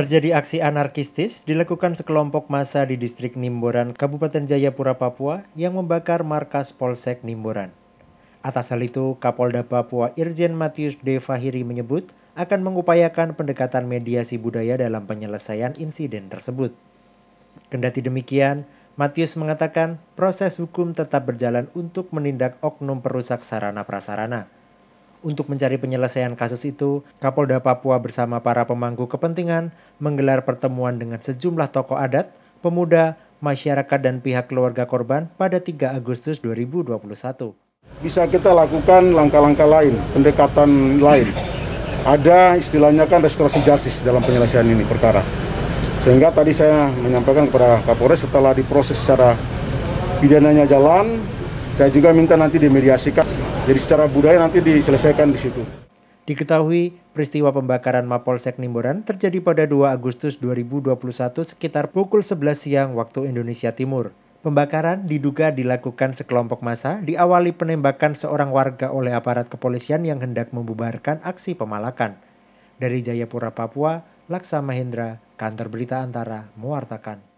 Terjadi aksi anarkistis dilakukan sekelompok massa di distrik Nimboran, Kabupaten Jayapura, Papua yang membakar markas Polsek Nimboran. Atas hal itu, Kapolda Papua Irjen Matius Devahiri Fahiri menyebut akan mengupayakan pendekatan mediasi budaya dalam penyelesaian insiden tersebut. Kendati demikian, Matius mengatakan proses hukum tetap berjalan untuk menindak oknum perusak sarana prasarana untuk mencari penyelesaian kasus itu, Kapolda Papua bersama para pemangku kepentingan menggelar pertemuan dengan sejumlah tokoh adat, pemuda, masyarakat dan pihak keluarga korban pada 3 Agustus 2021. Bisa kita lakukan langkah-langkah lain, pendekatan lain. Ada istilahnya kan restorasi justice dalam penyelesaian ini perkara. Sehingga tadi saya menyampaikan kepada Kapolres setelah diproses secara pidananya jalan, saya juga minta nanti dimediasikan. Jadi secara budaya nanti diselesaikan di situ. Diketahui peristiwa pembakaran Mapolsek Nimboran terjadi pada 2 Agustus 2021 sekitar pukul 11 siang waktu Indonesia Timur. Pembakaran diduga dilakukan sekelompok massa diawali penembakan seorang warga oleh aparat kepolisian yang hendak membubarkan aksi pemalakan. Dari Jayapura, Papua, Laksa Mahendra, Kantor Berita Antara, mewartakan.